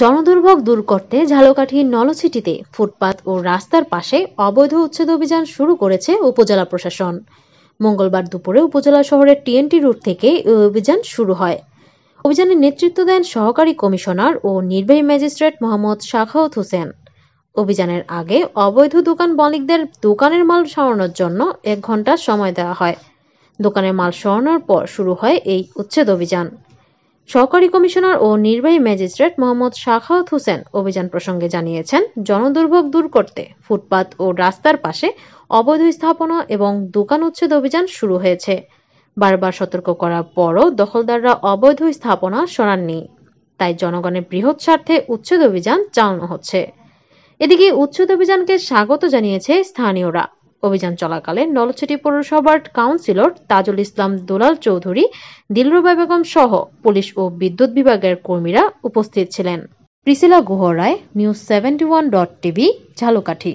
জনদুর্ভোগ দূর করতে ঝালকাঠির নলছিটিতে ফুটপাত ও রাস্তার পাশে অবৈধ উচ্ছেদ অভিযান শুরু করেছে উপজেলা প্রশাসন মঙ্গলবার দুপুরে উপজেলা শহরের টিএনটি রুট থেকে এই অভিযান শুরু হয় অভিযানের নেতৃত্ব দেন সহকারী কমিশনার ও নির্বাহী ম্যাজিস্ট্রেট মোহাম্মদ শাখাউত হোসেন অভিযানের আগে অবৈধ দোকান মালিকদের দোকানের মাল সরানোর জন্য এক ঘন্টা সময় দেওয়া হয় দোকানের মাল সরানোর পর শুরু হয় এই উচ্ছেদ অভিযান সহকারী কমিশনার ও নির্বাহী ম্যাজিস্ট্রেট মোহাম্মদ সাখাউত হোসেন অভিযান প্রসঙ্গে জানিয়েছেন জনদুর্ভোগ দূর করতে ফুটপাত ও রাস্তার পাশে অবৈধ স্থাপনা এবং দোকান উচ্ছেদ অভিযান শুরু হয়েছে বারবার সতর্ক করার পরও দখলদাররা অবৈধ স্থাপনা সরাননি তাই জনগণের বৃহৎ স্বার্থে উচ্ছেদ অভিযান চালানো হচ্ছে এদিকে উচ্ছেদ অভিযানকে স্বাগত জানিয়েছে স্থানীয়রা অভিযান চলাকালে নলছিটি পৌরসভার কাউন্সিলর তাজুল ইসলাম দুলাল চৌধুরী দিলরুবা বেগম সহ পুলিশ ও বিদ্যুৎ বিভাগের কর্মীরা উপস্থিত ছিলেন Priscilla Guharoy news seventy one dot TV Jhalakathi